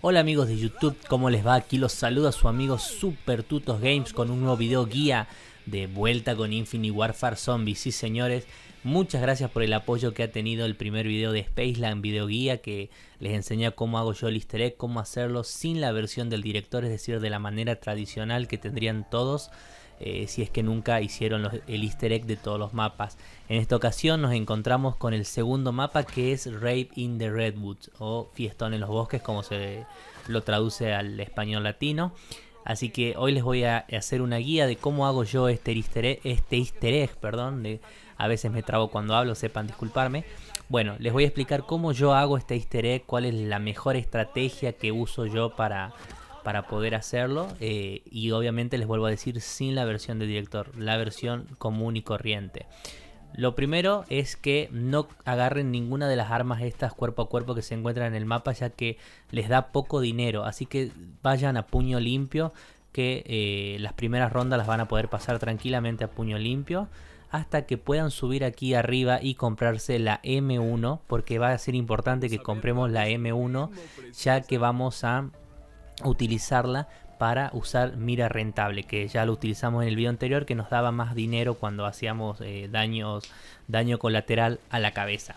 Hola amigos de YouTube, ¿cómo les va? Aquí los saluda su amigo Super Tutos Games con un nuevo video guía de vuelta con Infinity Warfare Zombies. Sí señores, muchas gracias por el apoyo que ha tenido el primer video de Spaceland video guía que les enseña cómo hago yo el easter egg, cómo hacerlo sin la versión del director, es decir, de la manera tradicional que tendrían todos. Eh, si es que nunca hicieron el easter egg de todos los mapas. En esta ocasión nos encontramos con el segundo mapa que es Rape in the Redwoods o Fiestón en los Bosques como se lo traduce al español latino. Así que hoy les voy a hacer una guía de cómo hago yo este easter e-, este egg, este perdón, a veces me trago cuando hablo, sepan disculparme. Bueno, les voy a explicar cómo yo hago este easter egg, cuál es la mejor estrategia que uso yo para para poder hacerlo. Eh, y obviamente les vuelvo a decir sin la versión de director, la versión común y corriente. Lo primero es que no agarren ninguna de las armas estas cuerpo a cuerpo que se encuentran en el mapa ya que les da poco dinero. Así que vayan a puño limpio que eh, las primeras rondas las van a poder pasar tranquilamente a puño limpio hasta que puedan subir aquí arriba y comprarse la M1 porque va a ser importante que compremos la M1 ya que vamos a utilizarla para usar mira rentable, que ya lo utilizamos en el video anterior, que nos daba más dinero cuando hacíamos eh, daños, daño colateral a la cabeza.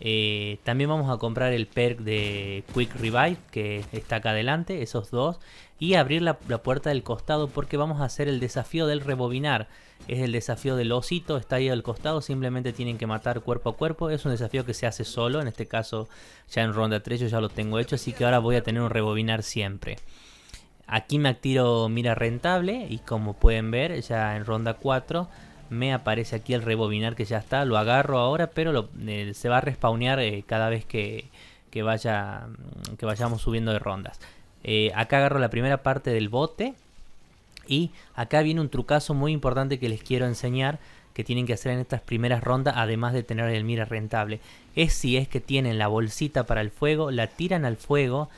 Eh, también vamos a comprar el perk de Quick Revive, que está acá adelante, esos dos, y abrir la, la puerta del costado porque vamos a hacer el desafío del rebobinar es el desafío del osito, está ahí al costado, simplemente tienen que matar cuerpo a cuerpo, es un desafío que se hace solo, en este caso ya en ronda 3 yo ya lo tengo hecho, así que ahora voy a tener un rebobinar siempre. Aquí me activo mira rentable y como pueden ver ya en ronda 4 me aparece aquí el rebobinar que ya está, lo agarro ahora pero eh, se va a respawnear eh, cada vez que, vaya, que vayamos subiendo de rondas. Eh, acá agarro la primera parte del bote y acá viene un trucazo muy importante que les quiero enseñar que tienen que hacer en estas primeras rondas, además de tener el mira rentable. Es si es que tienen la bolsita para el fuego, la tiran al fuego,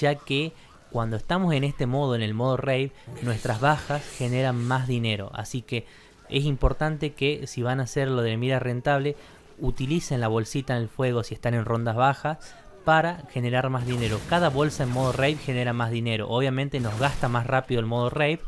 ya que cuando estamos en este modo, en el modo rave, nuestras bajas generan más dinero. Así que es importante que si van a hacer lo del mira rentable, utilicen la bolsita en el fuego si están en rondas bajas para generar más dinero. Cada bolsa en modo rave genera más dinero. Obviamente nos gasta más rápido el modo rave,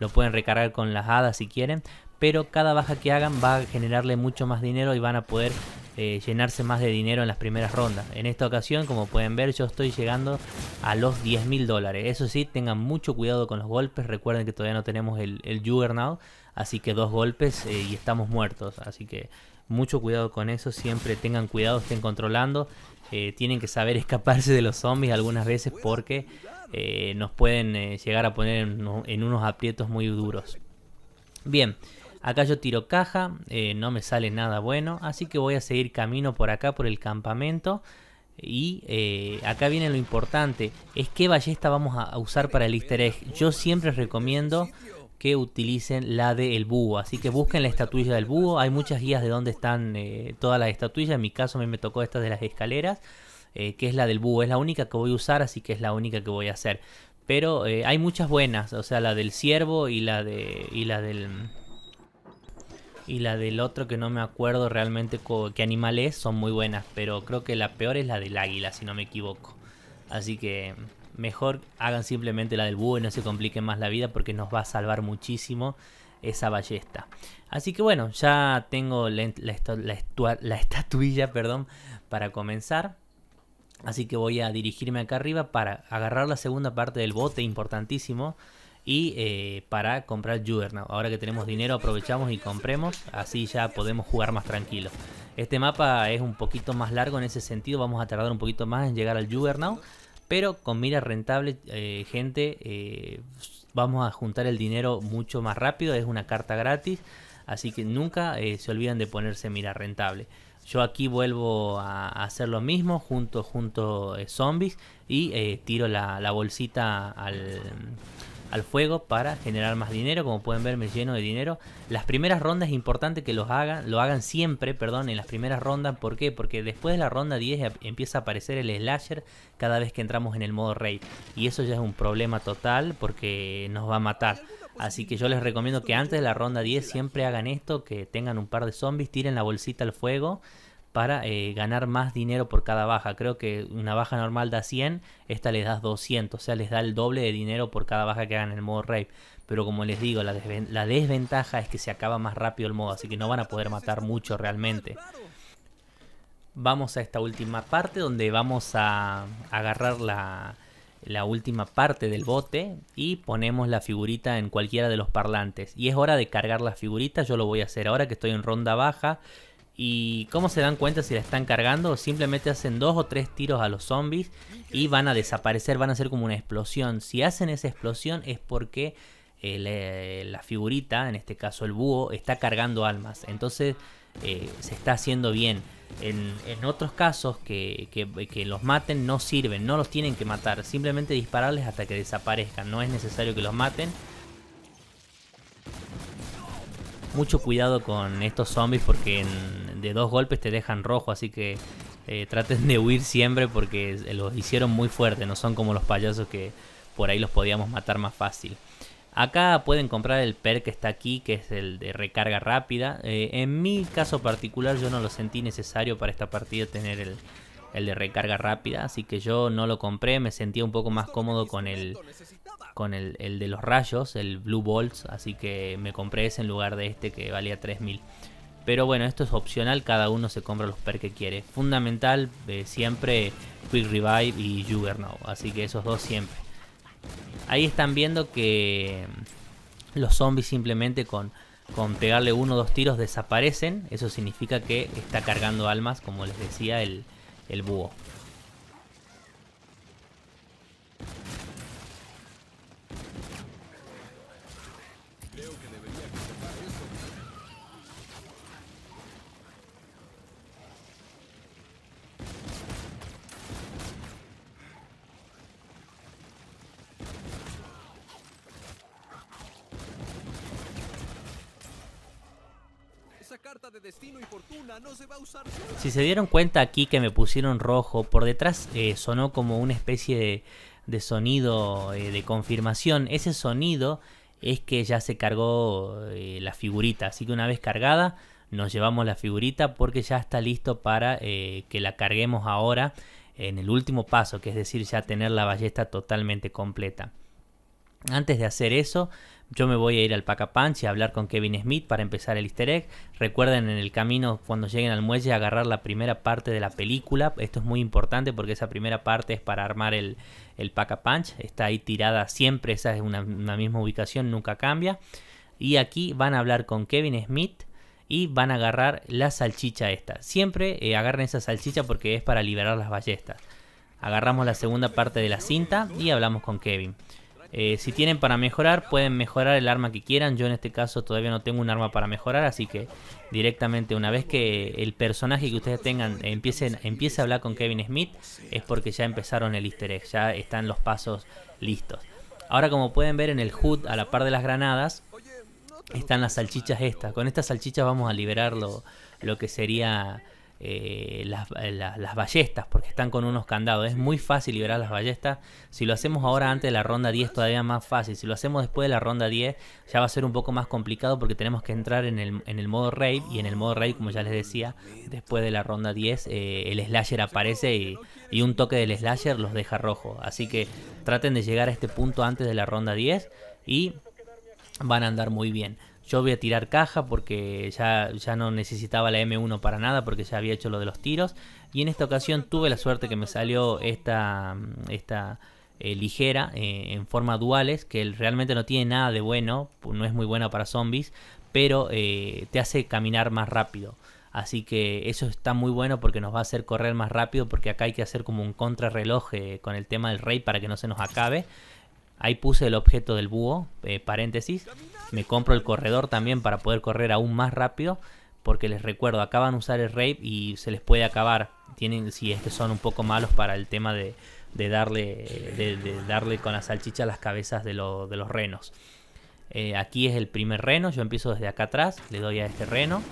lo pueden recargar con las hadas si quieren, pero cada baja que hagan va a generarle mucho más dinero y van a poder eh, llenarse más de dinero en las primeras rondas. En esta ocasión, como pueden ver, yo estoy llegando a los 10 mil dólares. Eso sí, tengan mucho cuidado con los golpes. Recuerden que todavía no tenemos el, el Juggernaut, así que dos golpes eh, y estamos muertos. Así que mucho cuidado con eso. Siempre tengan cuidado, estén controlando. Eh, tienen que saber escaparse de los zombies algunas veces porque eh, nos pueden eh, llegar a poner en, unos aprietos muy duros. Bien, acá yo tiro caja, eh, no me sale nada bueno, así que voy a seguir camino por acá, por el campamento. Y acá viene lo importante, es qué ballesta vamos a usar para el easter egg. Yo siempre recomiendo que utilicen la del búho. Así que busquen la estatuilla del búho. Hay muchas guías de dónde están todas las estatuillas. En mi caso a mí me tocó esta de las escaleras. Eh, que es la del búho. Es la única que voy a usar, así que es la única que voy a hacer. Pero eh, hay muchas buenas, o sea, la del ciervo y la de y la del y la del otro que no me acuerdo realmente qué animal es, son muy buenas, pero creo que la peor es la del águila, si no me equivoco. Así que mejor hagan simplemente la del búho y no se compliquen más la vida porque nos va a salvar muchísimo esa ballesta. Así que bueno, ya tengo la, estatuilla perdón, para comenzar. Así que voy a dirigirme acá arriba para agarrar la segunda parte del bote importantísimo y eh, para comprar Juggernaut. Ahora que tenemos dinero aprovechamos y compremos, así ya podemos jugar más tranquilo. Este mapa es un poquito más largo en ese sentido, vamos a tardar un poquito más en llegar al Juggernaut, pero con mira rentable, eh, gente, eh, vamos a juntar el dinero mucho más rápido, es una carta gratis, así que nunca se olviden de ponerse mira rentable. Yo aquí vuelvo a hacer lo mismo, junto, junto eh, zombies y eh, tiro la, bolsita al, fuego para generar más dinero. Como pueden ver me lleno de dinero. Las primeras rondas es importante que los hagan, lo hagan siempre, perdón, en las primeras rondas. ¿Por qué? Porque después de la ronda 10 empieza a aparecer el slasher cada vez que entramos en el modo raid. Y eso ya es un problema total porque nos va a matar. Así que yo les recomiendo que antes de la ronda 10 siempre hagan esto, que tengan un par de zombies, tiren la bolsita al fuego para eh, ganar más dinero por cada baja. Creo que una baja normal da 100, esta les das 200, o sea, les da el doble de dinero por cada baja que hagan en el modo rape Pero como les digo, la, desventaja es que se acaba más rápido el modo, así que no van a poder matar mucho realmente. Vamos a esta última parte donde vamos a agarrar la, la última parte del bote y ponemos la figurita en cualquiera de los parlantes. Y es hora de cargar la figurita, yo lo voy a hacer ahora que estoy en ronda baja ¿Y cómo se dan cuenta si la están cargando? Simplemente hacen dos o tres tiros a los zombies y van a desaparecer, van a ser como una explosión. Si hacen esa explosión es porque eh, la figurita, en este caso el búho, está cargando almas. Entonces eh, se está haciendo bien. En, otros casos que, los maten no sirven, no los tienen que matar. Simplemente dispararles hasta que desaparezcan. No es necesario que los maten mucho cuidado con estos zombies porque de dos golpes te dejan rojo, así que eh, traten de huir siempre porque eh, los hicieron muy fuerte, no son como los payasos que por ahí los podíamos matar más fácil. Acá pueden comprar el perk que está aquí, que es el de recarga rápida. Eh, en mi caso particular yo no lo sentí necesario para esta partida tener el, el de recarga rápida, así que yo no lo compré, me sentía un poco más cómodo con el con el, de los rayos, el Blue Bolts, así que me compré ese en lugar de este que valía 3000. Pero bueno, esto es opcional, cada uno se compra los per que quiere. Fundamental, eh, siempre Quick Revive y Juggernaut, así que esos dos siempre. Ahí están viendo que mm, los zombies simplemente con, con pegarle uno o dos tiros desaparecen. Eso significa que está cargando almas, como les decía el búho. Si se dieron cuenta aquí que me pusieron rojo, por detrás eh, sonó como una especie de, sonido eh, de confirmación. Ese sonido es que ya se cargó eh, la figurita. Así que una vez cargada, nos llevamos la figurita porque ya está listo para que la carguemos ahora en el último paso, que es decir, ya tener la ballesta totalmente completa. Antes de hacer eso, yo me voy a ir al y a hablar con Kevin Smith para empezar el easter egg. Recuerden en el camino cuando lleguen al muelle agarrar la primera parte de la película. Esto es muy importante porque esa primera parte es para armar el, el punch Está ahí tirada siempre, esa es una, misma ubicación, nunca cambia. Y aquí van a hablar con Kevin Smith y van a agarrar la salchicha esta. Siempre eh, agarren esa salchicha porque es para liberar las ballestas. Agarramos la segunda parte de la cinta y hablamos con Kevin. Eh, si tienen para mejorar, pueden mejorar el arma que quieran. Yo en este caso todavía no tengo un arma para mejorar, así que directamente una vez que el personaje que ustedes tengan empiecen, empiece a hablar con Kevin Smith, es porque ya empezaron el easter egg, ya están los pasos listos. Ahora como pueden ver en el HUD, a la par de las granadas, están las salchichas estas. Con estas salchichas vamos a liberar lo que sería eh, eh, las, ballestas, porque están con unos candados. Es muy fácil liberar las ballestas. Si lo hacemos ahora antes de la ronda 10, todavía más fácil. Si lo hacemos después de la ronda 10, ya va a ser un poco más complicado porque tenemos que entrar en el, modo raid. Y en el modo raid, como ya les decía, después de la ronda 10, eh, el slasher aparece y, y un toque del slasher los deja rojo. Así que traten de llegar a este punto antes de la ronda 10 y van a andar muy bien. Yo voy a tirar caja porque ya, ya no necesitaba la M1 para nada porque ya había hecho lo de los tiros. Y en esta ocasión tuve la suerte que me salió esta, esta eh, ligera eh, en forma duales que realmente no tiene nada de bueno, no es muy buena para zombies, pero eh, te hace caminar más rápido. Así que eso está muy bueno porque nos va a hacer correr más rápido porque acá hay que hacer como un contrarreloj con el tema del rey para que no se nos acabe. Ahí puse el objeto del búho, eh, paréntesis. Me compro el corredor también para poder correr aún más rápido. Porque les recuerdo, acaban de usar el rape y se les puede acabar. Tienen, si es son un poco malos para el tema de, darle, de, darle con la salchicha las cabezas de, los renos. Eh, aquí es el primer reno, yo empiezo desde acá atrás, le doy a este reno,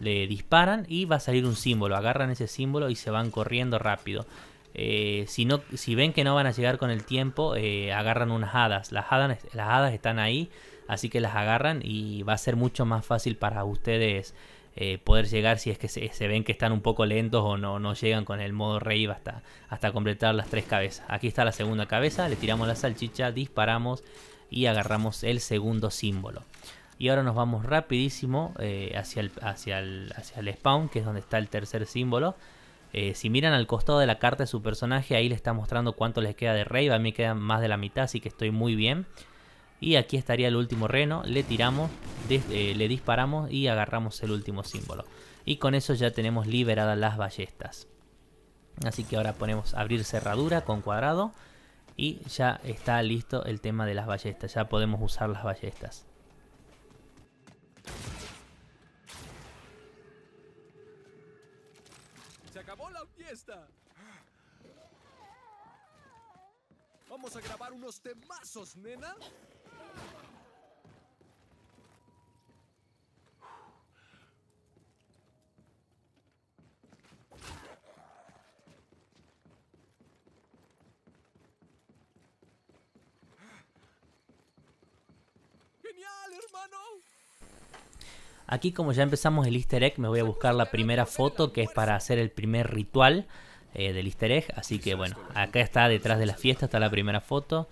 le disparan y va a salir un símbolo. Agarran ese símbolo y se van corriendo rápido. Eh, si, no, si ven que no van a llegar con el tiempo, eh, agarran unas hadas. Las, hadas. las hadas están ahí, así que las agarran y va a ser mucho más fácil para ustedes eh, poder llegar si es que se, ven que están un poco lentos o no, no llegan con el modo rave hasta, hasta completar las tres cabezas. Aquí está la segunda cabeza, le tiramos la salchicha, disparamos y agarramos el segundo símbolo. Y ahora nos vamos rapidísimo hacia, el, hacia, hacia el spawn, que es donde está el tercer símbolo. Eh, si miran al costado de la carta de su personaje, ahí le está mostrando cuánto les queda de rey. A mí queda más de la mitad, así que estoy muy bien. Y aquí estaría el último reno. Le tiramos, eh, le disparamos y agarramos el último símbolo. Y con eso ya tenemos liberadas las ballestas. Así que ahora ponemos abrir cerradura con cuadrado. Y ya está listo el tema de las ballestas. Ya podemos usar las ballestas. Vamos a grabar unos temazos, nena. ¡Genial, hermano! Aquí como ya empezamos el easter egg, me voy a buscar la primera foto que es para hacer el primer ritual eh, del easter egg. Así que bueno, acá está detrás de la fiesta, está la primera foto.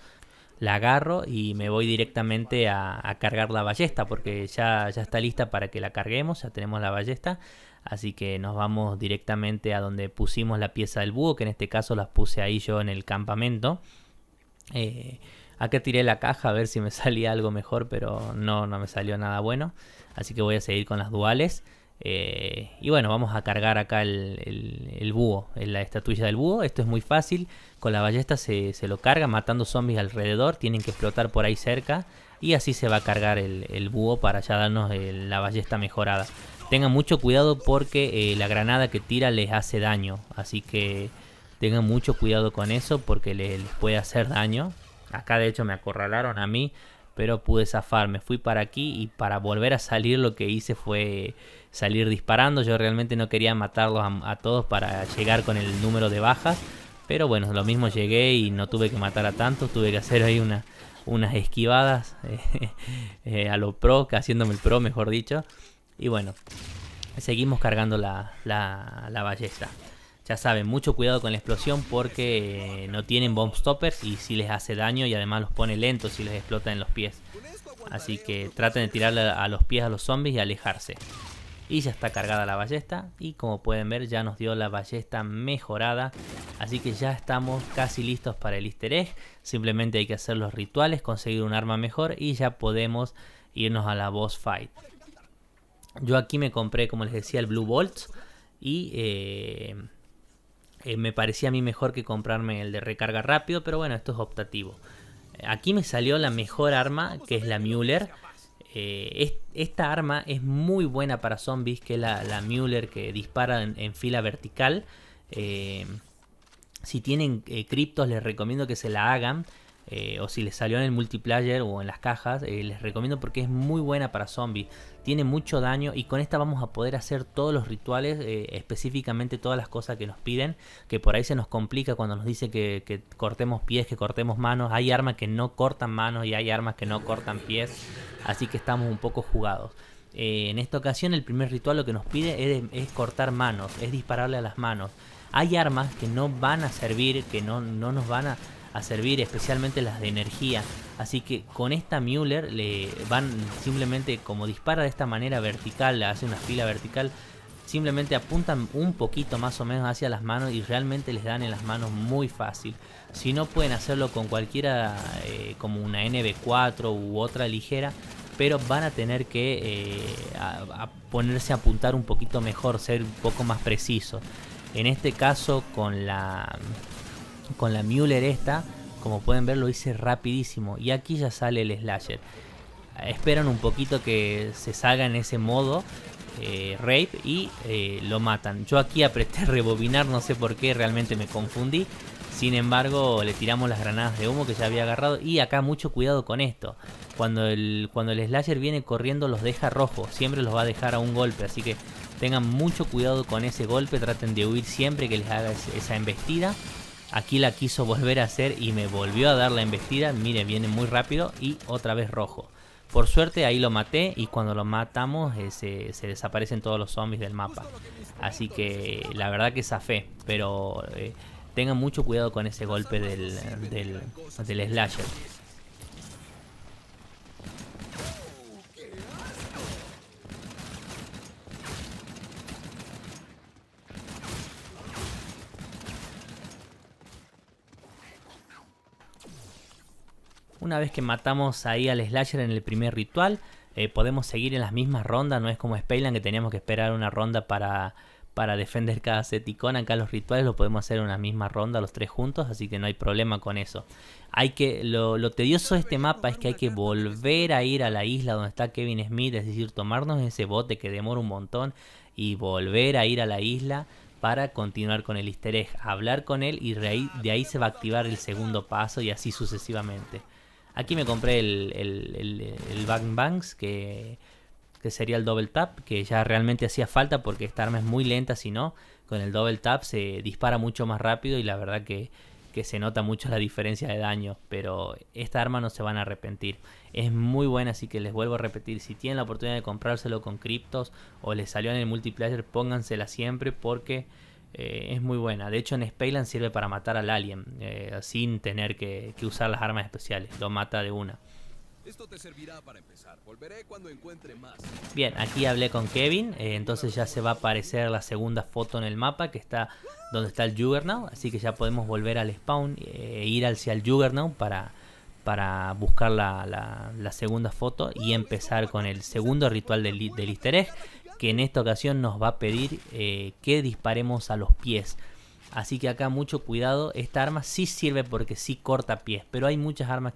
La agarro y me voy directamente a, cargar la ballesta porque ya, ya está lista para que la carguemos, ya tenemos la ballesta. Así que nos vamos directamente a donde pusimos la pieza del búho, que en este caso las puse ahí yo en el campamento. Eh, acá tiré la caja a ver si me salía algo mejor, pero no, no me salió nada bueno. Así que voy a seguir con las duales. Eh, y bueno, vamos a cargar acá el, búho, la estatuilla del búho. Esto es muy fácil. Con la ballesta se, lo carga matando zombies alrededor. Tienen que explotar por ahí cerca. Y así se va a cargar el, búho para ya darnos eh, la ballesta mejorada. Tengan mucho cuidado porque eh, la granada que tira les hace daño. Así que tengan mucho cuidado con eso porque les puede hacer daño. Acá de hecho me acorralaron a mí pero pude zafar. Me fui para aquí y para volver a salir lo que hice fue salir disparando. Yo realmente no quería matarlos a, todos para llegar con el número de bajas. Pero bueno, lo mismo llegué y no tuve que matar a tantos. Tuve que hacer ahí unas esquivadas eh, eh, a lo pro, haciéndome el pro mejor dicho. Y bueno, seguimos cargando la, la ballesta. Ya saben, mucho cuidado con la explosión porque eh, no tienen bomb stoppers y si les hace daño y además los pone lentos si les explota en los pies. Así que traten de tirarle a los pies a los zombies y alejarse. Y ya está cargada la ballesta y como pueden ver ya nos dio la ballesta mejorada. Así que ya estamos casi listos para el easter egg. Simplemente hay que hacer los rituales, conseguir un arma mejor y ya podemos irnos a la boss fight. Yo aquí me compré como les decía el Blue Bolt y... Eh, eh, me parecía a mí mejor que comprarme el de recarga rápido, pero bueno, esto es optativo. Aquí me salió la mejor arma, que es la Müller. Eh, esta arma es muy buena para zombies, que es la, Mueller Müller que dispara en, fila vertical. Eh, si tienen criptos les recomiendo que se la hagan. Eh, o si les salió en el multiplayer o en las cajas, eh, les recomiendo porque es muy buena para zombies. Tiene mucho daño y con esta vamos a poder hacer todos los rituales, eh, específicamente todas las cosas que nos piden, que por ahí se nos complica cuando nos dice que, cortemos pies, que cortemos manos. Hay armas que no cortan manos y hay armas que no cortan pies, así que estamos un poco jugados. en esta ocasión el primer ritual lo que nos pide es, es cortar manos, es dispararle a las manos. Hay armas que no van a servir, que no, no nos van a a servir, especialmente las de energía. Así que con esta Müller le van simplemente como dispara de esta manera vertical, hace una fila vertical, simplemente apuntan un poquito más o menos hacia las manos y realmente les dan en las manos muy fácil. Si no pueden hacerlo con cualquiera eh, como una NB4 u otra ligera, pero van a tener que eh, ponerse a apuntar un poquito mejor, ser un poco más preciso. En este caso con la con la Müller esta, como pueden ver lo hice rapidísimo. Y aquí ya sale el slasher. Esperan un poquito que se salga en ese modo eh, rape y eh, lo matan. Yo aquí apreté rebobinar, no sé por qué, realmente me confundí. Sin embargo, le tiramos las granadas de humo que ya había agarrado. Y acá mucho cuidado con esto. Cuando el, cuando el slasher viene corriendo los deja rojos. Siempre los va a dejar a un golpe. Así que tengan mucho cuidado con ese golpe. Traten de huir siempre que les haga esa embestida. Aquí la quiso volver a hacer y me volvió a dar la embestida. Mire, viene muy rápido y otra vez rojo. Por suerte ahí lo maté y cuando lo matamos eh, se, desaparecen todos los zombies del mapa. Así que la verdad que zafé, pero eh, tengan mucho cuidado con ese golpe del, del, del slasher. Una vez que matamos ahí al slasher en el primer ritual, eh, podemos seguir en las mismas rondas, no es como Spelun que teníamos que esperar una ronda para, para defender cada set Acá los rituales lo podemos hacer en una misma ronda, los tres juntos, así que no hay problema con eso. Hay que, lo, tedioso de este mapa es que hay que volver a ir a la isla donde está Kevin Smith, es decir, tomarnos ese bote que demora un montón y volver a ir a la isla para continuar con el easter egg, hablar con él y de ahí se va a activar el segundo paso y así sucesivamente. Aquí me compré el, el, el, Bang Bangs, que, que sería el Double Tap, que ya realmente hacía falta porque esta arma es muy lenta, si no, con el Double Tap se dispara mucho más rápido y la verdad que, que se nota mucho la diferencia de daño, pero esta arma no se van a arrepentir. Es muy buena, así que les vuelvo a repetir, si tienen la oportunidad de comprárselo con criptos o les salió en el multiplayer, póngansela siempre porque eh, es muy buena. De hecho, en Spayland sirve para matar al alien, eh, sin tener que, usar las armas especiales. Lo mata de una. Esto te servirá para empezar. Bien, aquí hablé con Kevin. Eh, entonces ya se va a aparecer la segunda foto en el mapa, que está donde está el Juggernaut. Así que ya podemos volver al spawn e ir hacia el Juggernaut para, para buscar la, segunda foto y empezar con el segundo ritual del, del easter que en esta ocasión nos va a pedir eh, que disparemos a los pies. Así que acá mucho cuidado, esta arma sí sirve porque sí corta pies, pero hay muchas armas,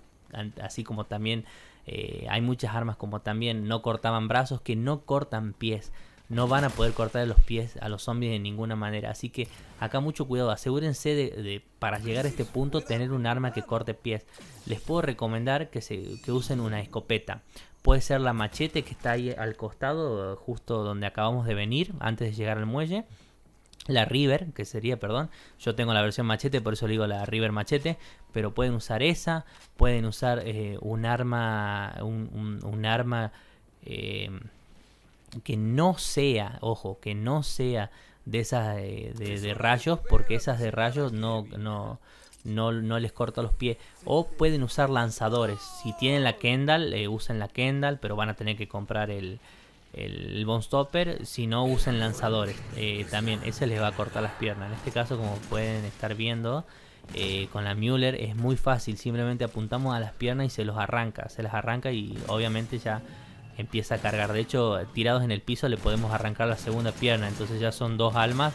así como también eh, hay muchas armas como también no cortaban brazos, que no cortan pies no van a poder cortar los pies a los zombies de ninguna manera. Así que acá mucho cuidado, asegúrense de, para llegar a este punto tener un arma que corte pies. Les puedo recomendar que, se, que usen una escopeta. Puede ser la machete que está ahí al costado, justo donde acabamos de venir, antes de llegar al muelle la River, que sería, perdón, yo tengo la versión machete, por eso le digo la River machete, pero pueden usar esa, pueden usar eh, un arma, un, arma eh, que no sea, ojo, que no sea de esas de, rayos, porque esas de rayos no, no, no, les corta los pies. O pueden usar lanzadores. Si tienen la Kendall, eh, usen la Kendall, pero van a tener que comprar el, el Bone Stopper. Si no, usen lanzadores. Eh, también ese les va a cortar las piernas. En este caso, como pueden estar viendo, eh, con la Mueller es muy fácil. Simplemente apuntamos a las piernas y se los arranca. Se las arranca y obviamente ya empieza a cargar. De hecho, tirados en el piso le podemos arrancar la segunda pierna. Entonces ya son dos almas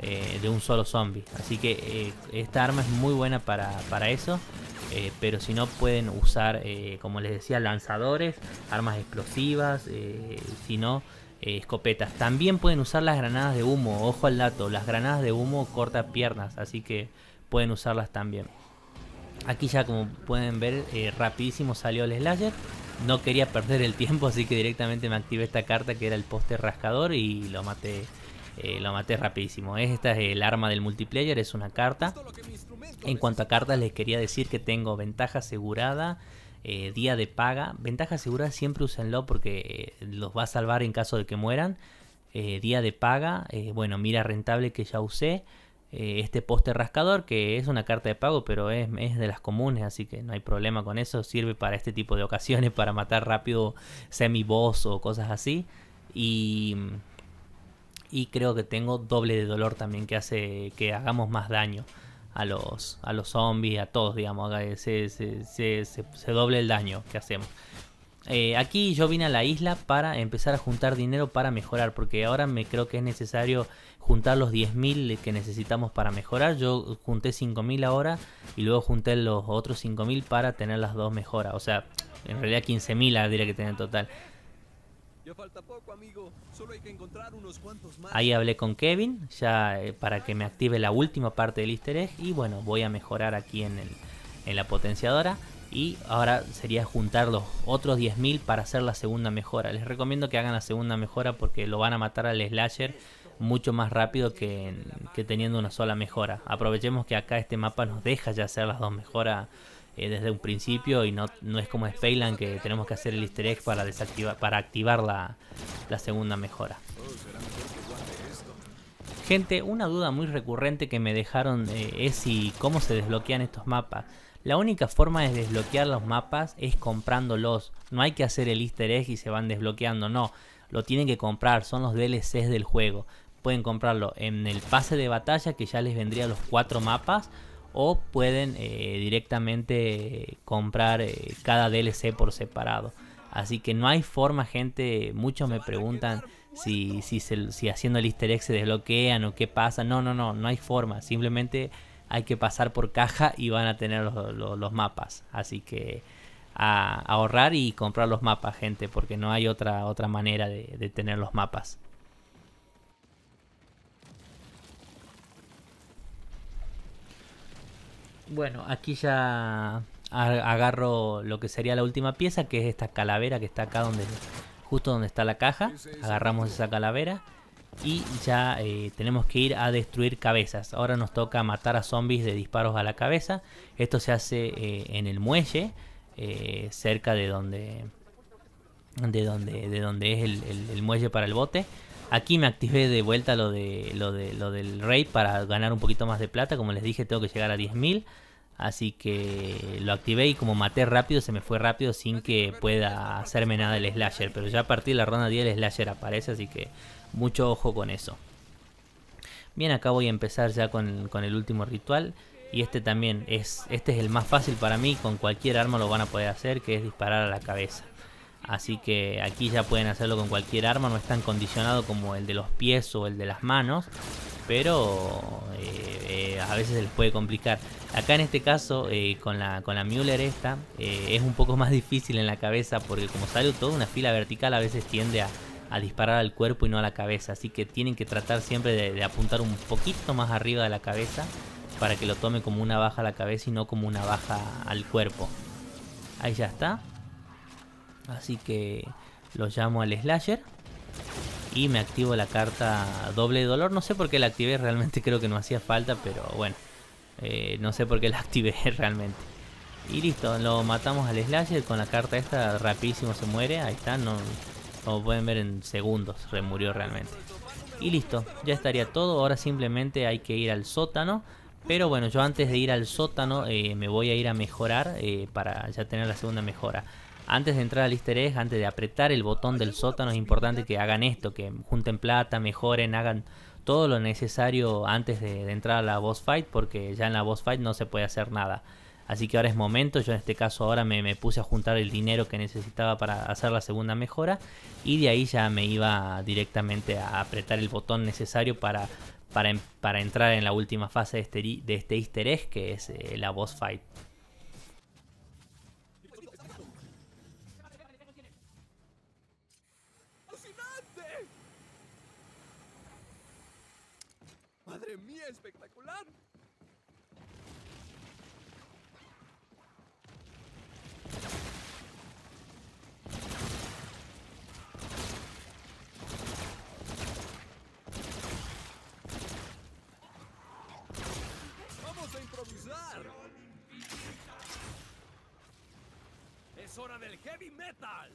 eh, de un solo zombie. Así que eh, esta arma es muy buena para, para eso. Eh, pero si no pueden usar, como les decía, lanzadores, armas explosivas, si no, escopetas. También pueden usar las granadas de humo, ojo al dato, las granadas de humo corta piernas, así que pueden usarlas también. Aquí ya como pueden ver, eh, rapidísimo salió el Slayer, No quería perder el tiempo, así que directamente me activé esta carta que era el poste rascador y lo maté. Eh, lo maté rapidísimo. Esta es el arma del multiplayer, es una carta. En cuanto a cartas, les quería decir que tengo ventaja asegurada, eh, día de paga. Ventaja asegurada siempre úsenlo porque los va a salvar en caso de que mueran. día de paga, bueno, mira rentable que ya usé. Eh, este poste rascador, que es una carta de pago, pero es, de las comunes, así que no hay problema con eso. Sirve para este tipo de ocasiones, para matar rápido semi o cosas así. Y, y creo que tengo doble de dolor también, que hace que hagamos más daño a los, a los zombies, a todos, digamos. Eh, se, doble el daño que hacemos. Eh, aquí yo vine a la isla para empezar a juntar dinero para mejorar, porque ahora me creo que es necesario juntar los 10.000 que necesitamos para mejorar. Yo junté 5.000 ahora y luego junté los otros 5.000 para tener las dos mejoras. O sea, en realidad 15.000 diré que tenía en total. Ahí hablé con Kevin, ya eh, para que me active la última parte del easter egg. Y bueno, voy a mejorar aquí en, el, en la potenciadora. Y ahora sería juntar los otros 10.000 para hacer la segunda mejora. Les recomiendo que hagan la segunda mejora porque lo van a matar al slasher mucho más rápido que, que, teniendo una sola mejora. Aprovechemos que acá este mapa nos deja ya hacer las dos mejoras eh, desde un principio y no, no es como Spelan que tenemos que hacer el easter egg para, desactivar, para activar la, segunda mejora. Gente, una duda muy recurrente que me dejaron eh, es si cómo se desbloquean estos mapas. La única forma de desbloquear los mapas es comprándolos. No hay que hacer el easter egg y se van desbloqueando, no. Lo tienen que comprar, son los DLCs del juego pueden comprarlo en el pase de batalla que ya les vendría los cuatro mapas o pueden eh, directamente comprar eh, cada DLC por separado. Así que no hay forma, gente. Muchos me preguntan si, si, haciendo el easter egg se desbloquean o qué pasa. No, no, no, no hay forma. Simplemente hay que pasar por caja y van a tener los, mapas. Así que ahorrar y comprar los mapas, gente, porque no hay otra, otra manera de tener los mapas. Bueno, aquí ya agarro lo que sería la última pieza, que es esta calavera que está acá donde justo donde está la caja. Agarramos esa calavera y ya eh, tenemos que ir a destruir cabezas. Ahora nos toca matar a zombies de disparos a la cabeza. Esto se hace eh, en el muelle, eh, cerca de donde, de donde, de donde es el muelle para el bote. Aquí me activé de vuelta lo, de, lo, del raid para ganar un poquito más de plata. Como les dije, tengo que llegar a 10.000. Así que lo activé y como maté rápido, se me fue rápido sin que pueda hacerme nada el slasher. Pero ya a partir de la ronda 10 el slasher aparece, así que mucho ojo con eso. Bien, acá voy a empezar ya con, con el último ritual. Y este también es, este es el más fácil para mí, con cualquier arma lo van a poder hacer, que es disparar a la cabeza. Así que aquí ya pueden hacerlo con cualquier arma, no es tan condicionado como el de los pies o el de las manos, pero eh, eh, a veces se les puede complicar. Acá en este caso, eh, con, la, con Müller esta, es un poco más difícil en la cabeza porque como sale toda una fila vertical a veces tiende a, disparar al cuerpo y no a la cabeza, así que tienen que tratar siempre de, de apuntar un poquito más arriba de la cabeza para que lo tome como una baja a la cabeza y no como una baja al cuerpo. Ahí ya está. Así que lo llamo al Slasher. Y me activo la carta Doble Dolor. No sé por qué la activé, realmente creo que no hacía falta, pero bueno. Eh, no sé por qué la activé realmente. Y listo, lo matamos al Slasher con la carta esta, rapidísimo se muere, ahí está, no, como pueden ver en segundos, remurió realmente. Y listo, ya estaría todo, ahora simplemente hay que ir al sótano. Pero bueno, yo antes de ir al sótano eh, me voy a ir a mejorar eh, para ya tener la segunda mejora. Antes de entrar al easter egg, antes de apretar el botón del sótano, es importante que hagan esto, que junten plata, mejoren, hagan todo lo necesario antes de, entrar a la boss fight, porque ya en la boss fight no se puede hacer nada. Así que ahora es momento, yo en este caso ahora me, puse a juntar el dinero que necesitaba para hacer la segunda mejora y de ahí ya me iba directamente a apretar el botón necesario para, para, entrar en la última fase de este, este easter egg que es eh, la boss fight. del heavy metal.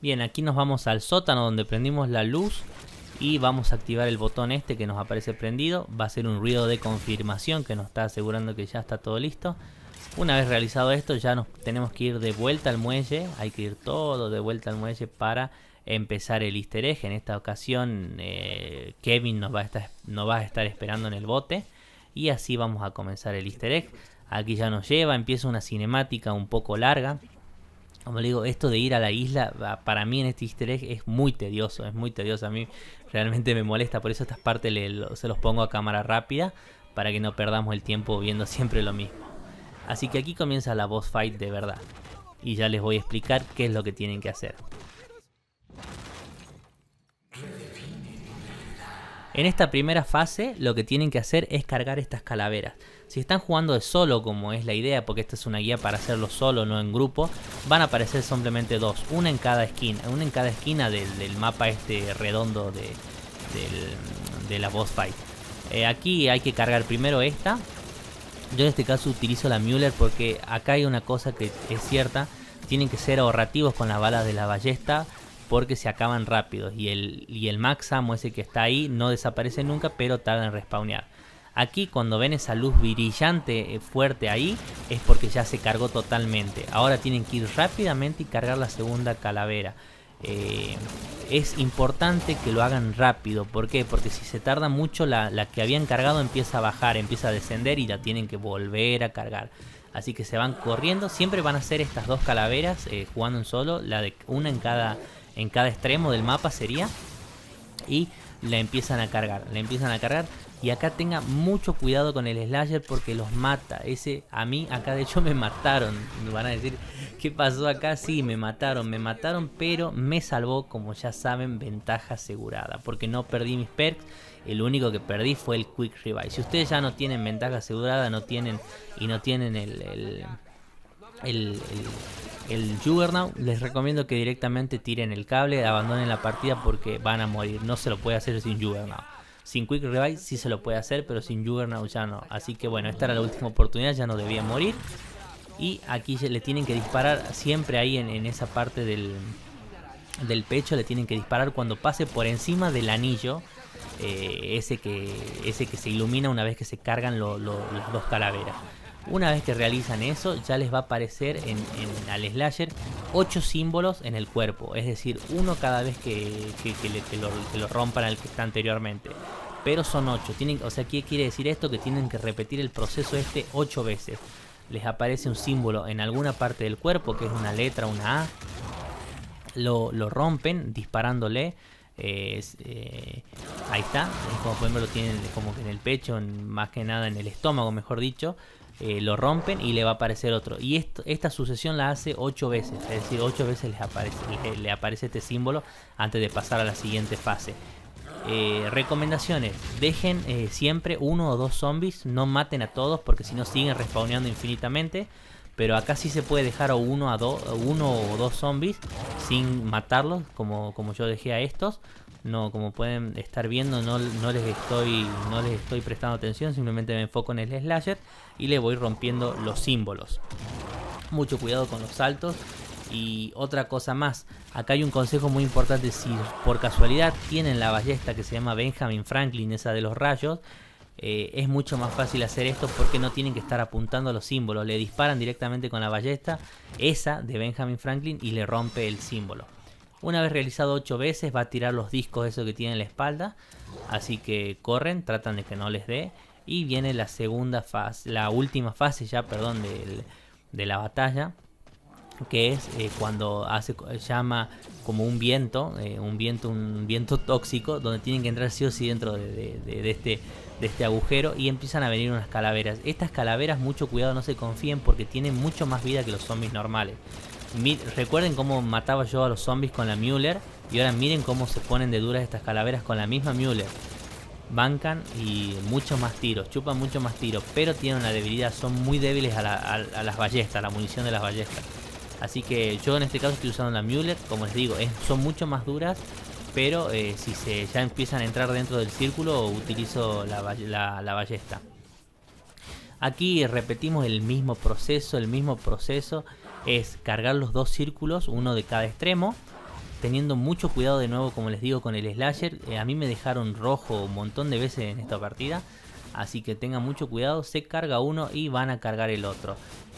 Bien, aquí nos vamos al sótano donde prendimos la luz y vamos a activar el botón este que nos aparece prendido. Va a ser un ruido de confirmación que nos está asegurando que ya está todo listo. Una vez realizado esto ya nos tenemos que ir de vuelta al muelle, hay que ir todo de vuelta al muelle para empezar el easter egg. En esta ocasión eh, Kevin nos va, a estar, a estar esperando en el bote y así vamos a comenzar el easter egg. Aquí ya nos lleva, empieza una cinemática un poco larga. Como le digo, esto de ir a la isla, para mí en este easter egg es muy tedioso, es muy tedioso. A mí realmente me molesta, por eso estas partes se los pongo a cámara rápida para que no perdamos el tiempo viendo siempre lo mismo. Así que aquí comienza la boss fight de verdad. Y ya les voy a explicar qué es lo que tienen que hacer. En esta primera fase lo que tienen que hacer es cargar estas calaveras. Si están jugando de solo como es la idea, porque esta es una guía para hacerlo solo, no en grupo, van a aparecer simplemente dos, una en cada esquina, una en cada esquina del, mapa este redondo de, la boss fight. Eh, aquí hay que cargar primero esta, yo en este caso utilizo la Müller porque acá hay una cosa que es cierta, tienen que ser ahorrativos con las balas de la ballesta porque se acaban rápido y el, y el ese que está ahí no desaparece nunca, pero tarda en respawnear. Aquí cuando ven esa luz brillante eh, fuerte ahí es porque ya se cargó totalmente. Ahora tienen que ir rápidamente y cargar la segunda calavera. Eh, es importante que lo hagan rápido. ¿Por qué? Porque si se tarda mucho la, que habían cargado empieza a bajar, empieza a descender y la tienen que volver a cargar. Así que se van corriendo. Siempre van a ser estas dos calaveras eh, jugando en solo, la de una en cada en cada extremo del mapa sería. Y la empiezan a cargar, la empiezan a cargar. Y acá tenga mucho cuidado con el slasher porque los mata. Ese a mí acá de hecho me mataron. Me van a decir, ¿qué pasó acá? Sí, me mataron, me mataron, pero me salvó, como ya saben, ventaja asegurada. Porque no perdí mis perks. El único que perdí fue el Quick Revive. Si ustedes ya no tienen ventaja asegurada, no tienen y no tienen el, el, el, el el Juggernaut, les recomiendo que directamente tiren el cable, abandonen la partida porque van a morir. No se lo puede hacer sin Juggernaut. Sin Quick Revive sí se lo puede hacer, pero sin Juggernaut ya no. Así que bueno, esta era la última oportunidad, ya no debía morir. Y aquí le tienen que disparar siempre ahí en, esa parte del, del pecho, le tienen que disparar cuando pase por encima del anillo. Eh, ese, que, ese que se ilumina una vez que se cargan los las dos calaveras. Una vez que realizan eso, ya les va a aparecer en, al slasher 8 símbolos en el cuerpo. Es decir, uno cada vez que, lo, rompan al que está anteriormente. Pero son 8. Tienen, o sea, ¿qué quiere decir esto? Que tienen que repetir el proceso este 8 veces. Les aparece un símbolo en alguna parte del cuerpo, que es una letra, una A. Lo, rompen disparándole. Eh, eh, ahí está, como pueden ver lo tienen como que en el pecho, más que nada en el estómago, mejor dicho. Eh, lo rompen y le va a aparecer otro. Y esta sucesión la hace 8 veces, es decir, 8 veces aparece, le, aparece este símbolo antes de pasar a la siguiente fase. Eh, recomendaciones, dejen eh, siempre uno o dos zombies, no maten a todos porque si no siguen respawneando infinitamente. Pero acá sí se puede dejar uno, a uno o dos zombies sin matarlos, como, como yo dejé a estos no como pueden estar viendo no, les estoy no les estoy prestando atención simplemente me enfoco en el slasher y le voy rompiendo los símbolos mucho cuidado con los saltos y otra cosa más acá hay un consejo muy importante si por casualidad tienen la ballesta que se llama Benjamin Franklin esa de los rayos eh, es mucho más fácil hacer esto porque no tienen que estar apuntando a los símbolos le disparan directamente con la ballesta esa de Benjamin Franklin y le rompe el símbolo una vez realizado 8 veces va a tirar los discos eso que tiene en la espalda. Así que corren, tratan de que no les dé. Y viene la segunda fase, la última fase ya, perdón, de, la batalla. Que es eh, cuando hace, llama como un viento, eh, un viento, un viento tóxico, donde tienen que entrar sí o sí dentro de, de este de este agujero y empiezan a venir unas calaveras. Estas calaveras, mucho cuidado, no se confíen porque tienen mucho más vida que los zombies normales recuerden cómo mataba yo a los zombies con la Müller. Y ahora miren cómo se ponen de duras estas calaveras con la misma Müller. Bancan y muchos más tiros, chupan mucho más tiros, pero tienen una debilidad, son muy débiles a, las ballestas, a la munición de las ballestas. Así que yo en este caso estoy usando la Müller como les digo, son mucho más duras, pero eh, si se, ya empiezan a entrar dentro del círculo, utilizo la ballesta. Aquí repetimos el mismo proceso, el mismo proceso es cargar los dos círculos, uno de cada extremo, teniendo mucho cuidado de nuevo, como les digo, con el slasher. Eh, a mí me dejaron rojo un montón de veces en esta partida, así que tengan mucho cuidado, se carga uno y van a cargar el otro.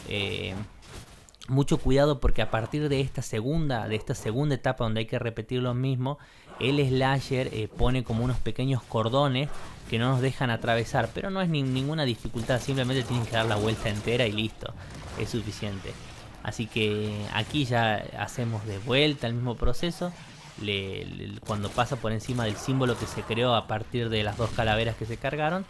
Eh, mucho cuidado porque a partir de esta segunda, de esta segunda etapa donde hay que repetir lo mismo, el slasher eh, pone como unos pequeños cordones que no nos dejan atravesar, pero no es ninguna dificultad, simplemente tienen que dar la vuelta entera y listo, es suficiente. Así que aquí ya hacemos de vuelta el mismo proceso. cuando pasa por encima del símbolo que se creó a partir de las dos calaveras que se cargaron,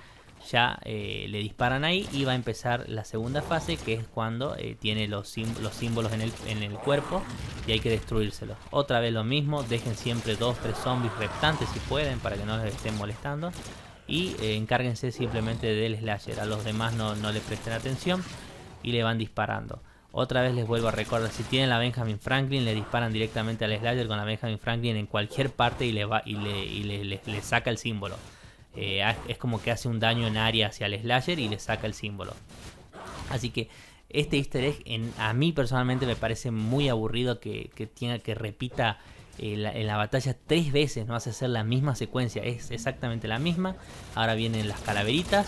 ya eh, le disparan ahí y va a empezar la segunda fase que es cuando eh, tiene los, símbolos en el, cuerpo y hay que destruírselos. Otra vez lo mismo, dejen siempre dos, tres zombies restantes si pueden para que no les estén molestando y eh, encárguense simplemente del slasher, a los demás no, les presten atención y le van disparando. Otra vez les vuelvo a recordar, si tienen la Benjamin Franklin, le disparan directamente al Slayer con la Benjamin Franklin en cualquier parte y le, va, y le, saca el símbolo. Eh, es como que hace un daño en área hacia el Slayer y le saca el símbolo. Así que este easter egg a mí personalmente me parece muy aburrido que, tenga que repita eh, en la batalla tres veces, no hace hacer la misma secuencia, es exactamente la misma. Ahora vienen las calaveritas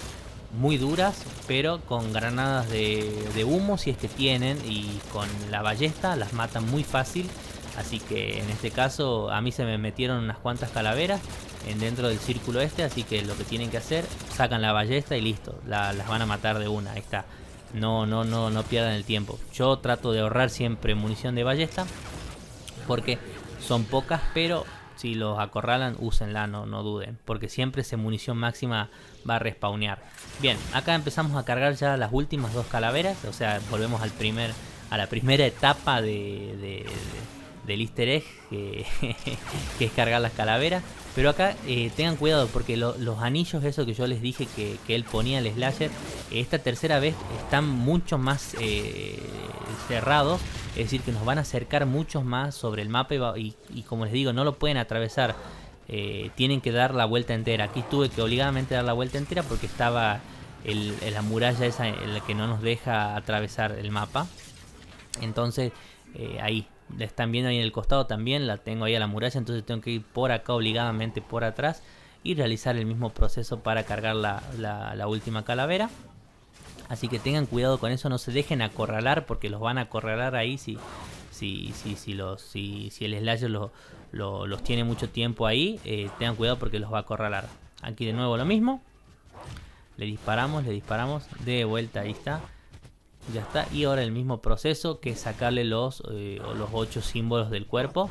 muy duras, pero con granadas de, humo si es que tienen y con la ballesta las matan muy fácil. Así que en este caso a mí se me metieron unas cuantas calaveras en dentro del círculo este, así que lo que tienen que hacer, sacan la ballesta y listo, las van a matar de una, está. No, no, no, no pierdan el tiempo. Yo trato de ahorrar siempre munición de ballesta porque son pocas, pero si los acorralan, úsenla, no, duden, porque siempre esa munición máxima va a respawnear. Bien, acá empezamos a cargar ya las últimas dos calaveras, o sea, volvemos al primer, a la primera etapa de, de, del easter egg, que, es cargar las calaveras. Pero acá eh, tengan cuidado porque los anillos, eso que yo les dije que, él ponía el slasher, esta tercera vez están mucho más eh, Cerrado, es decir, que nos van a acercar muchos más sobre el mapa y, como les digo, no lo pueden atravesar, eh, tienen que dar la vuelta entera. Aquí tuve que obligadamente dar la vuelta entera porque estaba la muralla esa en la que no nos deja atravesar el mapa. Entonces, eh, ahí, la están viendo ahí en el costado también, la tengo ahí a la muralla, entonces tengo que ir por acá obligadamente por atrás y realizar el mismo proceso para cargar la última calavera. Así que tengan cuidado con eso, no se dejen acorralar porque los van a acorralar ahí si, si, si, el slayer los tiene mucho tiempo ahí. Eh, tengan cuidado porque los va a acorralar. Aquí de nuevo lo mismo. Le disparamos, le disparamos. De vuelta, ahí está. Ya está. Y ahora el mismo proceso que sacarle los, eh, los 8 símbolos del cuerpo.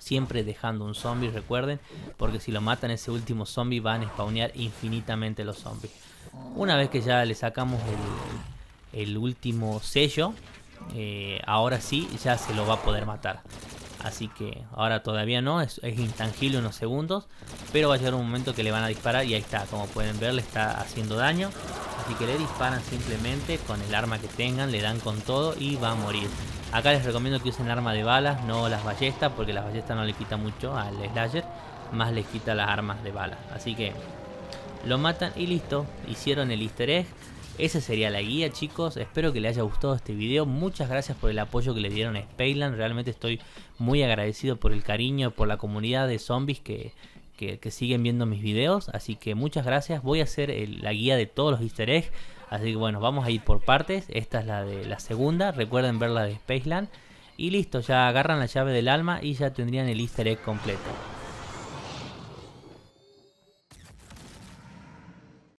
Siempre dejando un zombie, recuerden. Porque si lo matan ese último zombie van a spawnear infinitamente los zombies. Una vez que ya le sacamos el, último sello, eh, ahora sí ya se lo va a poder matar. Así que ahora todavía no, es, es, intangible unos segundos, pero va a llegar un momento que le van a disparar y ahí está, como pueden ver le está haciendo daño. Así que le disparan simplemente con el arma que tengan, le dan con todo y va a morir. Acá les recomiendo que usen arma de balas, no las ballestas, porque las ballestas no le quita mucho al slasher, más le quita las armas de balas. Así que lo matan y listo, hicieron el easter egg. Esa sería la guía chicos, espero que les haya gustado este video, muchas gracias por el apoyo que le dieron a Spaceland realmente estoy muy agradecido por el cariño, por la comunidad de zombies que, siguen viendo mis videos, así que muchas gracias, voy a hacer la guía de todos los easter eggs, así que bueno, vamos a ir por partes, esta es la de la segunda, recuerden ver la de Spaceland, y listo, ya agarran la llave del alma y ya tendrían el easter egg completo.